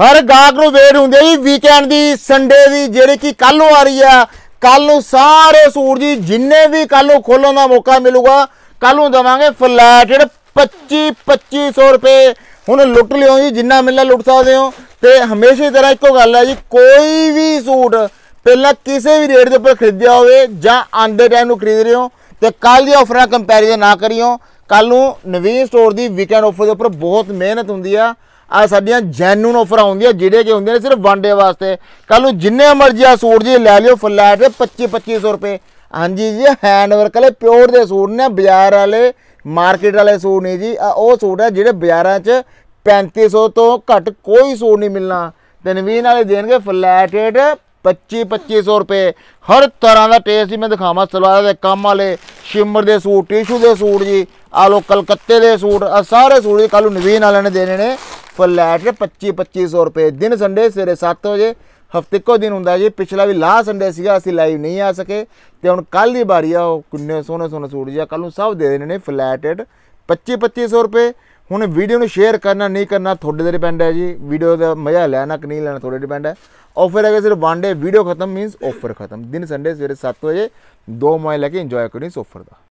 ਹਰ ਗਾਗ ਨੂੰ ਵੇਟ ਹੁੰਦੀ ਹੈ ਜੀ ਵੀਕਐਂਡ ਦੀ ਸੰਡੇ ਦੀ ਜਿਹੜੀ ਕਿ ਕੱਲ ਨੂੰ ਆ ਰਹੀ ਆ ਕੱਲ ਨੂੰ ਸਾਰੇ ਸੂਟ ਜੀ ਜਿੰਨੇ ਵੀ ਕੱਲ ਨੂੰ ਖੋਲਣ ਦਾ ਮੌਕਾ ਮਿਲੂਗਾ ਕੱਲ ਨੂੰ ਦਵਾਂਗੇ ਫਲੈਟਡ 25 2500 ਰੁਪਏ ਹੁਣ ਲੁੱਟ ਲਿਓ ਜੀ ਜਿੰਨਾ ਮਿਲਣਾ ਲੁੱਟ ਸਕਦੇ ਹੋ ਤੇ ਹਮੇਸ਼ਾ ਤਰ੍ਹਾਂ ਇੱਕੋ ਗੱਲ ਹੈ ਜੀ ਕੋਈ ਵੀ ਸੂਟ ਪਹਿਲਾਂ ਕਿਸੇ ਵੀ ਰੇਟ ਦੇ ਉੱਪਰ ਖਰੀਦਿਆ ਹੋਵੇ ਜਾਂ ਆਂਦੇ ਟਾਈਮ ਨੂੰ ਖਰੀਦ ਰਹੇ ਹੋ ਤੇ ਕੱਲ ਦੀ ਆਫਰਾਂ ਕੰਪੈਰੀਜ਼ਨ ਨਾ ਕਰਿਓ ਕੱਲ ਨੂੰ ਨਵੀਨ ਸਟੋਰ ਦੀ ਵੀਕਐਂਡ ਆਫਰ ਦੇ ਉੱਪਰ ਬਹੁਤ ਮਿਹਨਤ ਹੁੰਦੀ ਆ ਆ ਸਾਡੀਆਂ ਜੈਨੂਨ ਆਫਰ ਆਉਂਦੀਆਂ ਜਿਹੜੇ ਕਿ ਹੁੰਦੇ ਨੇ ਸਿਰਫ ਡੇ ਵਾਸਤੇ ਕੱਲ ਨੂੰ ਜਿੰਨੇ ਮਰਜ਼ੀ ਆ ਸੂਟ ਜੀ ਲੈ ਲਿਓ ਫਲੈਟ ਦੇ 25 2500 ਰੁਪਏ ਹਾਂਜੀ ਜੀ ਹੈਂਡ ਵਰਕ ਵਾਲੇ ਪਿਓਰ ਦੇ ਸੂਟ ਨੇ ਬਾਜ਼ਾਰ ਵਾਲੇ ਮਾਰਕੀਟ ਵਾਲੇ ਸੂਟ ਨਹੀਂ ਜੀ ਆ ਉਹ ਸੂਟ ਹੈ ਜਿਹੜੇ ਬਾਜ਼ਾਰਾਂ 'ਚ 3500 ਤੋਂ ਘੱਟ ਕੋਈ ਸੂਟ ਨਹੀਂ ਮਿਲਣਾ ਤਨਵੀਨ ਵਾਲੇ ਦੇਣਗੇ ਫਲੈਟ 25 2500 ਰੁਪਏ ਹਰ ਤਰ੍ਹਾਂ ਦਾ ਟੇਸ ਜੀ ਮੈਂ ਦਿਖਾਵਾਂ ਸਲਵਾਰ ਦੇ ਕੰਮ ਵਾਲੇ ਸ਼ਿਮਰ ਦੇ ਸੂਟ ਟਿਸ਼ੂ ਦੇ ਸੂਟ ਜੀ ਆ ਲੋ ਕਲਕੱਤੇ ਦੇ ਸੂਟ ਆ ਸਾਰੇ ਸੂਟ ਕੱਲ ਨੂੰ ਨਵੀਨ ਵਾਲਿਆਂ ਨੇ ਦੇਣੇ ਨੇ ਫਲੈਟ ਦੇ 25 2500 ਰੁਪਏ ਦਿਨ ਸੰਡੇ ਸਵੇਰੇ 7 ਵਜੇ ਹਫਤੇ ਕੋ ਦਿਨ ਹੁੰਦਾ ਜੀ ਪਿਛਲਾ ਵੀ ਲਾਸਟ ਸੰਡੇ ਸੀਗਾ ਅਸੀਂ ਲਾਈਵ ਨਹੀਂ ਆ ਸਕੇ ਤੇ ਹੁਣ ਕੱਲ ਦੀ ਵਾਰੀ ਆ ਉਹ ਕਿੰਨੇ ਸੋਹਣੇ ਸੋਹਣੇ ਸੂਟ ਜੀ ਕੱਲ ਨੂੰ ਸਭ ਦੇ ਦੇਣੇ ਨੇ ਫਲੈਟਡ 25 2500 ਰੁਪਏ ਹੁਣ ਵੀਡੀਓ ਨੂੰ ਸ਼ੇਅਰ ਕਰਨਾ ਨਹੀਂ ਕਰਨਾ ਤੁਹਾਡੇ ਤੇ ਡਿਪੈਂਡ ਹੈ ਜੀ ਵੀਡੀਓ ਦਾ ਮਜ਼ਾ ਲੈਣਾ ਕਿ ਨਹੀਂ ਲੈਣਾ ਤੁਹਾਡੇ ਡਿਪੈਂਡ ਹੈ ਆਫਰ ਹੈਗਾ ਸਿਰਫ ਵਨ ਡੇ ਵੀਡੀਓ ਖਤਮ ਮੀਨਸ ਆਫਰ ਖਤਮ ਦਿਨ ਸੰਡੇ ਸਵੇਰੇ 7 ਵਜੇ ਦੋ ਮੋਬਾਈਲ ਲੈ ਕੇ ਇੰਜੋਏ ਕਰੋ ਸੋਫਰ ਆਫਰ ਦਾ